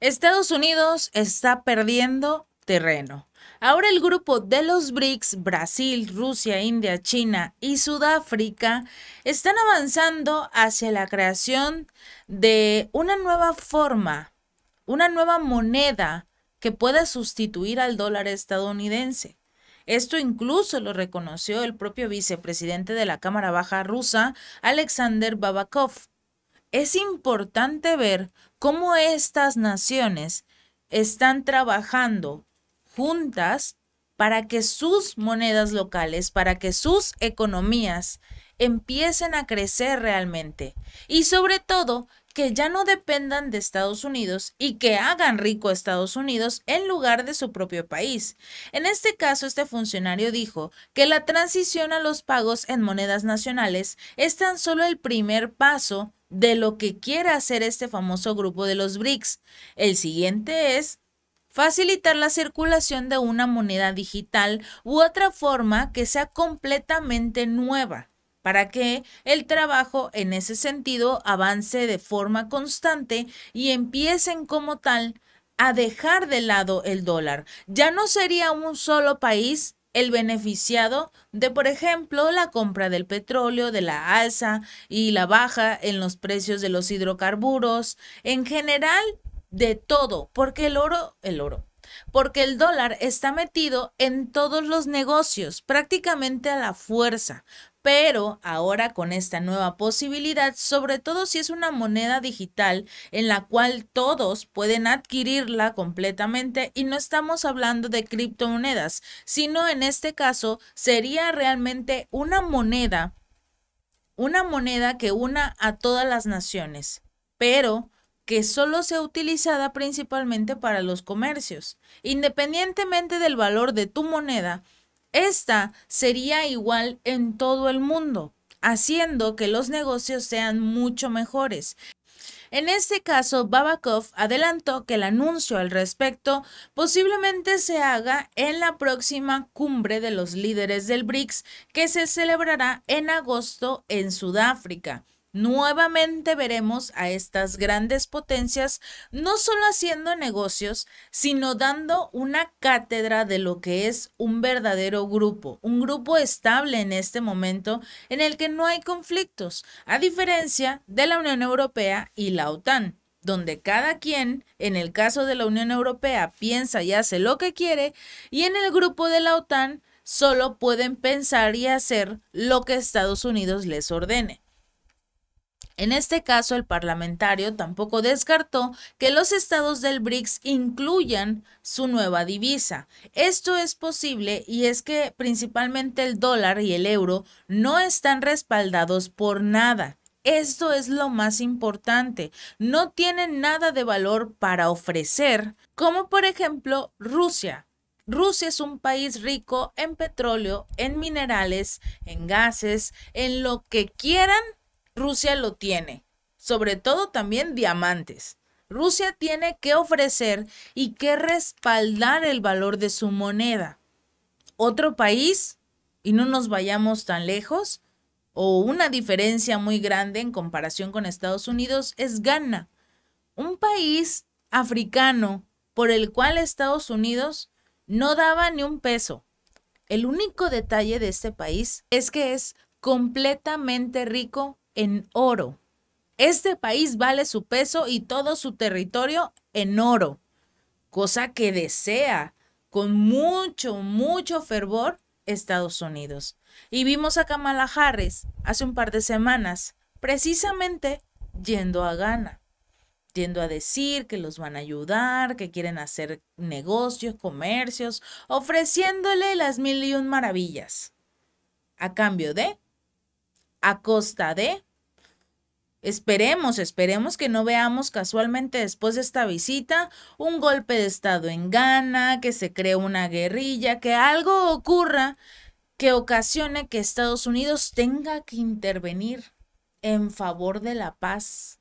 Estados Unidos está perdiendo terreno. Ahora el grupo de los BRICS, Brasil, Rusia, India, China y Sudáfrica, están avanzando hacia la creación de una nueva forma, una nueva moneda que pueda sustituir al dólar estadounidense. Esto incluso lo reconoció el propio vicepresidente de la Cámara Baja rusa, Alexander Babakov es importante ver cómo estas naciones están trabajando juntas para que sus monedas locales, para que sus economías empiecen a crecer realmente y sobre todo que ya no dependan de Estados Unidos y que hagan rico a Estados Unidos en lugar de su propio país. En este caso, este funcionario dijo que la transición a los pagos en monedas nacionales es tan solo el primer paso de lo que quiere hacer este famoso grupo de los BRICS. El siguiente es facilitar la circulación de una moneda digital u otra forma que sea completamente nueva para que el trabajo en ese sentido avance de forma constante y empiecen como tal a dejar de lado el dólar. Ya no sería un solo país el beneficiado de, por ejemplo, la compra del petróleo, de la alza y la baja en los precios de los hidrocarburos, en general de todo, porque el oro, el oro, porque el dólar está metido en todos los negocios, prácticamente a la fuerza pero ahora con esta nueva posibilidad, sobre todo si es una moneda digital en la cual todos pueden adquirirla completamente y no estamos hablando de criptomonedas, sino en este caso sería realmente una moneda, una moneda que una a todas las naciones, pero que solo sea utilizada principalmente para los comercios. Independientemente del valor de tu moneda, esta sería igual en todo el mundo, haciendo que los negocios sean mucho mejores. En este caso, Babakov adelantó que el anuncio al respecto posiblemente se haga en la próxima cumbre de los líderes del BRICS que se celebrará en agosto en Sudáfrica. Nuevamente veremos a estas grandes potencias no solo haciendo negocios, sino dando una cátedra de lo que es un verdadero grupo, un grupo estable en este momento en el que no hay conflictos, a diferencia de la Unión Europea y la OTAN donde cada quien, en el caso de la Unión Europea, piensa y hace lo que quiere, y en el grupo de la OTAN solo pueden pensar y hacer lo que Estados Unidos les ordene. En este caso, el parlamentario tampoco descartó que los estados del BRICS incluyan su nueva divisa. Esto es posible y es que principalmente el dólar y el euro no están respaldados por nada. Esto es lo más importante. No tienen nada de valor para ofrecer, como por ejemplo Rusia. Rusia es un país rico en petróleo, en minerales, en gases, en lo que quieran Rusia lo tiene, sobre todo también diamantes. Rusia tiene que ofrecer y que respaldar el valor de su moneda. Otro país, y no nos vayamos tan lejos, o una diferencia muy grande en comparación con Estados Unidos, es Ghana, un país africano por el cual Estados Unidos no daba ni un peso. El único detalle de este país es que es completamente rico en oro. Este país vale su peso y todo su territorio en oro, cosa que desea con mucho, mucho fervor Estados Unidos. Y vimos a Kamala Harris hace un par de semanas, precisamente yendo a Ghana, yendo a decir que los van a ayudar, que quieren hacer negocios, comercios, ofreciéndole las mil y un maravillas. A cambio de, a costa de, Esperemos, esperemos que no veamos casualmente después de esta visita un golpe de Estado en Ghana, que se cree una guerrilla, que algo ocurra que ocasione que Estados Unidos tenga que intervenir en favor de la paz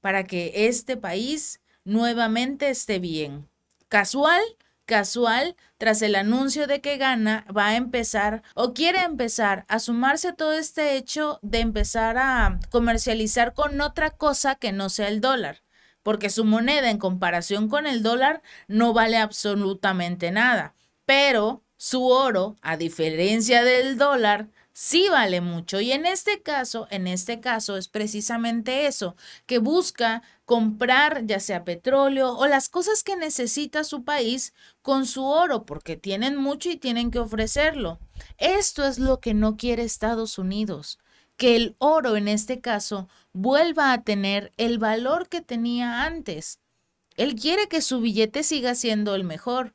para que este país nuevamente esté bien. ¿Casual? casual tras el anuncio de que gana, va a empezar o quiere empezar a sumarse a todo este hecho de empezar a comercializar con otra cosa que no sea el dólar, porque su moneda en comparación con el dólar no vale absolutamente nada, pero su oro, a diferencia del dólar, sí vale mucho. Y en este caso, en este caso es precisamente eso, que busca comprar ya sea petróleo o las cosas que necesita su país con su oro, porque tienen mucho y tienen que ofrecerlo. Esto es lo que no quiere Estados Unidos que el oro en este caso vuelva a tener el valor que tenía antes. Él quiere que su billete siga siendo el mejor,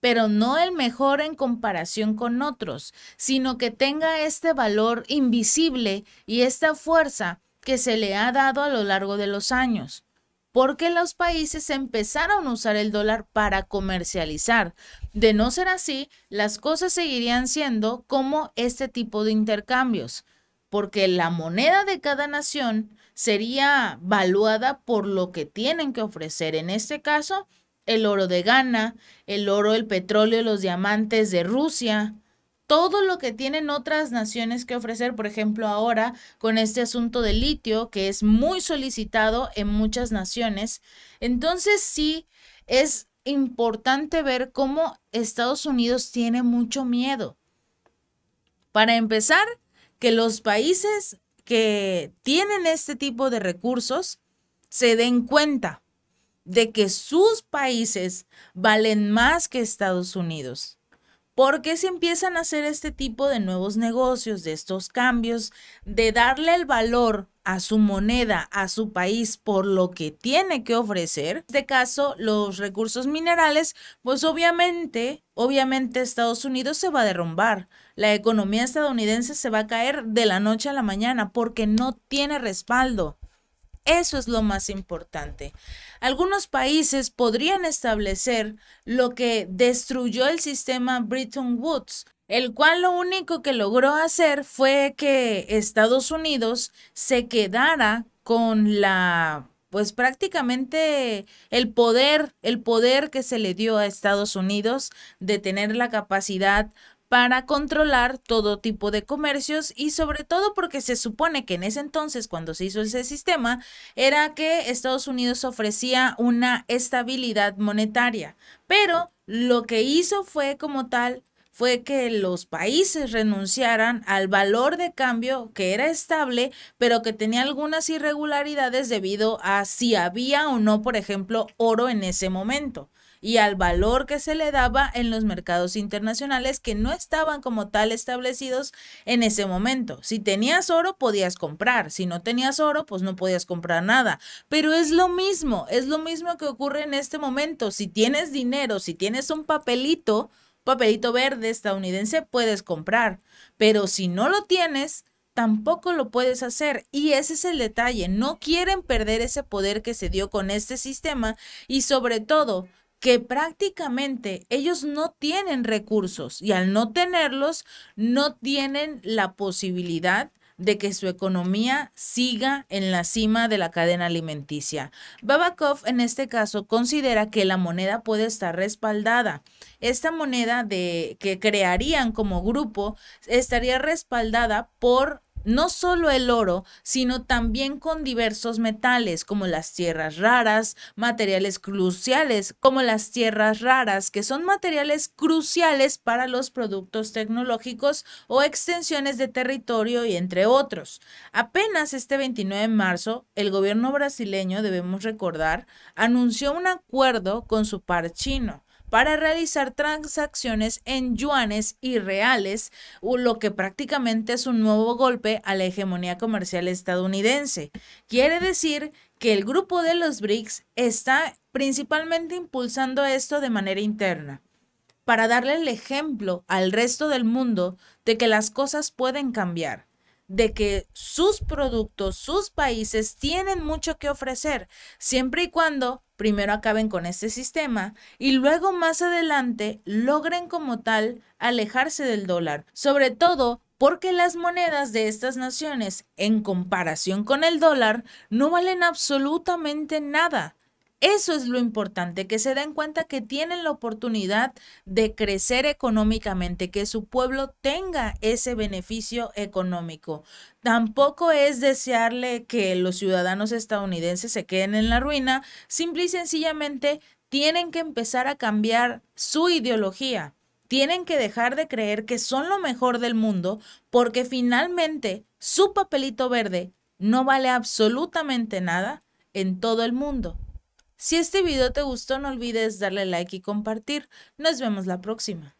pero no el mejor en comparación con otros, sino que tenga este valor invisible y esta fuerza que se le ha dado a lo largo de los años. Porque los países empezaron a usar el dólar para comercializar. De no ser así, las cosas seguirían siendo como este tipo de intercambios, porque la moneda de cada nación sería valuada por lo que tienen que ofrecer, en este caso, el oro de Ghana, el oro, el petróleo, los diamantes de Rusia, todo lo que tienen otras naciones que ofrecer, por ejemplo ahora con este asunto del litio que es muy solicitado en muchas naciones. Entonces sí es importante ver cómo Estados Unidos tiene mucho miedo. Para empezar, que los países que tienen este tipo de recursos se den cuenta de que sus países valen más que Estados Unidos. Porque se empiezan a hacer este tipo de nuevos negocios, de estos cambios, de darle el valor a su moneda, a su país, por lo que tiene que ofrecer. de este caso, los recursos minerales, pues obviamente, obviamente Estados Unidos se va a derrumbar. La economía estadounidense se va a caer de la noche a la mañana porque no tiene respaldo. Eso es lo más importante. Algunos países podrían establecer lo que destruyó el sistema Bretton Woods, el cual lo único que logró hacer fue que Estados Unidos se quedara con la pues prácticamente el poder, el poder que se le dio a Estados Unidos de tener la capacidad para controlar todo tipo de comercios y sobre todo porque se supone que en ese entonces, cuando se hizo ese sistema, era que Estados Unidos ofrecía una estabilidad monetaria, pero lo que hizo fue como tal fue que los países renunciaran al valor de cambio que era estable, pero que tenía algunas irregularidades debido a si había o no, por ejemplo, oro en ese momento y al valor que se le daba en los mercados internacionales que no estaban como tal establecidos en ese momento. Si tenías oro podías comprar, si no tenías oro pues no podías comprar nada, pero es lo mismo, es lo mismo que ocurre en este momento. Si tienes dinero, si tienes un papelito, papelito verde estadounidense puedes comprar, pero si no lo tienes, tampoco lo puedes hacer. Y ese es el detalle, no quieren perder ese poder que se dio con este sistema y sobre todo que prácticamente ellos no tienen recursos y al no tenerlos, no tienen la posibilidad de que su economía siga en la cima de la cadena alimenticia. Babakov en este caso considera que la moneda puede estar respaldada. Esta moneda de, que crearían como grupo estaría respaldada por no solo el oro, sino también con diversos metales como las tierras raras, materiales cruciales como las tierras raras, que son materiales cruciales para los productos tecnológicos o extensiones de territorio y entre otros. Apenas este 29 de marzo, el gobierno brasileño, debemos recordar, anunció un acuerdo con su par chino para realizar transacciones en yuanes y reales, lo que prácticamente es un nuevo golpe a la hegemonía comercial estadounidense. Quiere decir que el grupo de los BRICS está principalmente impulsando esto de manera interna para darle el ejemplo al resto del mundo de que las cosas pueden cambiar de que sus productos, sus países tienen mucho que ofrecer, siempre y cuando primero acaben con este sistema y luego más adelante logren como tal alejarse del dólar, sobre todo porque las monedas de estas naciones en comparación con el dólar no valen absolutamente nada. Eso es lo importante, que se den cuenta que tienen la oportunidad de crecer económicamente, que su pueblo tenga ese beneficio económico. Tampoco es desearle que los ciudadanos estadounidenses se queden en la ruina, simple y sencillamente tienen que empezar a cambiar su ideología. Tienen que dejar de creer que son lo mejor del mundo porque finalmente su papelito verde no vale absolutamente nada en todo el mundo. Si este video te gustó no olvides darle like y compartir. Nos vemos la próxima.